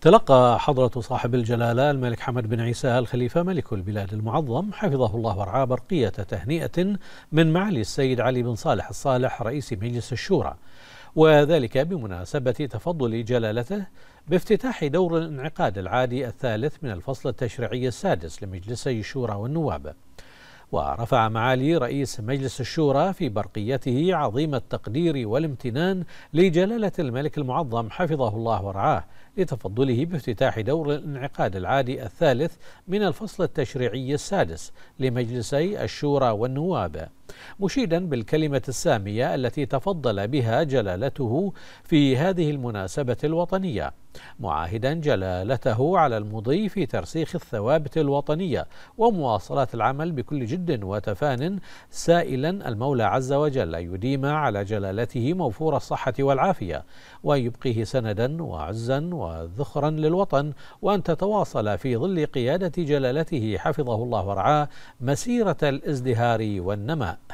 تلقى حضرة صاحب الجلالة الملك حمد بن عيسى الخليفة ملك البلاد المعظم حفظه الله ورعاه برقية تهنئة من معالي السيد علي بن صالح الصالح رئيس مجلس الشورى وذلك بمناسبة تفضل جلالته بافتتاح دور الانعقاد العادي الثالث من الفصل التشريعي السادس لمجلسي الشورى والنواب ورفع معالي رئيس مجلس الشورى في برقيته عظيم التقدير والامتنان لجلالة الملك المعظم حفظه الله ورعاه لتفضله بافتتاح دور الانعقاد العادي الثالث من الفصل التشريعي السادس لمجلسي الشورى والنواب مشيدا بالكلمة السامية التي تفضل بها جلالته في هذه المناسبة الوطنية معاهدا جلالته على المضي في ترسيخ الثوابت الوطنية ومواصلة العمل بكل جد وتفان سائلا المولى عز وجل أن يديم على جلالته موفور الصحة والعافية ويبقيه سندا وعزا وذخرا للوطن وأن تتواصل في ظل قيادة جلالته حفظه الله ورعاه مسيرة الازدهار والنماء